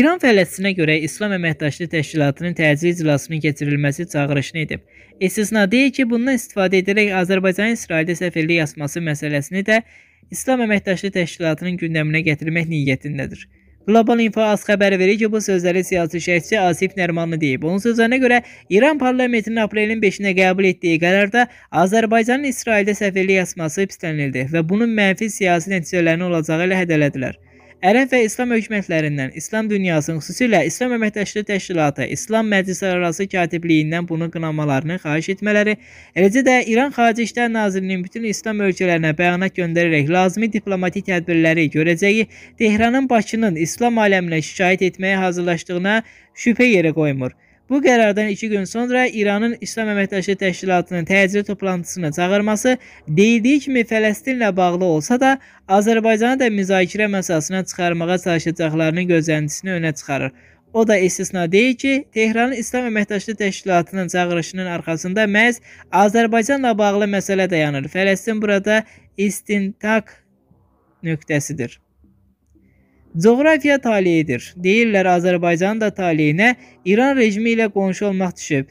İran fəaliyyətçisinə görə İslam Əməkdaşlığı Təşkilatının təcili iclasının keçirilməsi çağırışını edib. İstisna deyil ki, bundan istifadə edərək Azərbaycanın İsraildə səfirlik açması məsələsini də İslam Əməkdaşlığı Təşkilatının gündəminə gətirmək niyyətindədir. Qlobal Info az xəbər verir ki, bu sözləri siyasi şərhçi Asif Nərmanlı deyib. Onun sözlərinə görə İran parlamentinin aprelin 5-də qəbul etdiyi qərarda Azərbaycanın İsraildə səfirlik açması istənildi və bunun mənfi siyasi nəticələrinin olacağı ilə hədələdilər. Ərəb və İslam hökumətlərindən, İslam dünyasının, xüsusilə İslam əməkdaşlığı təşkilatı, İslam məclisarası katibliyindən bunu qınamalarını xahiş etmələri, eləcə də İran Xarici İşlər Nazirliyinin bütün İslam ölkələrinə bəyanat göndərərək lazımi diplomatik tədbirləri görəcəyi, Tehranın Bakının İslam aləminə şikayət etməyə hazırlaşdığına şübhə yerə qoymur. Bu qərardan iki gün sonra İranın İslam Əməkdaşı Təşkilatının təcili toplantısına çağırması deyildiyi kimi Fələstinlə bağlı olsa da, Azərbaycanı da müzakirə məsasına çıxarmağa çalışacaqlarının gözləntisini önə çıxarır. O da istisna deyil ki, Tehranın İslam Əməkdaşlığı Təşkilatının çağırışının arxasında məhz Azərbaycanla bağlı məsələ dayanır. Fələstin burada istintak nöqtəsidir. Coğrafiya taleyidir. Deyirlər Azərbaycanın da taleyinə İran rejimi ilə qonşu olmaq düşüb.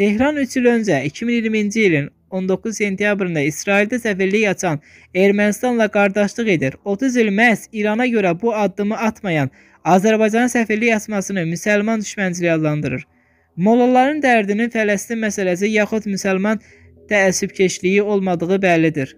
Tehran 3 il öncə 2020-ci ilin 19 sentyabrında İsraildə səfirlik açan Ermənistanla qardaşlıq edir. 30 il məhz İrana görə bu addımı atmayan Azərbaycanın səfirlik açmasını müsəlman düşmənciliyi adlandırır. Mollaların dərdinin Fələstin məsələsi yaxud müsəlman təəssübkeşliyi olmadığı bəllidir.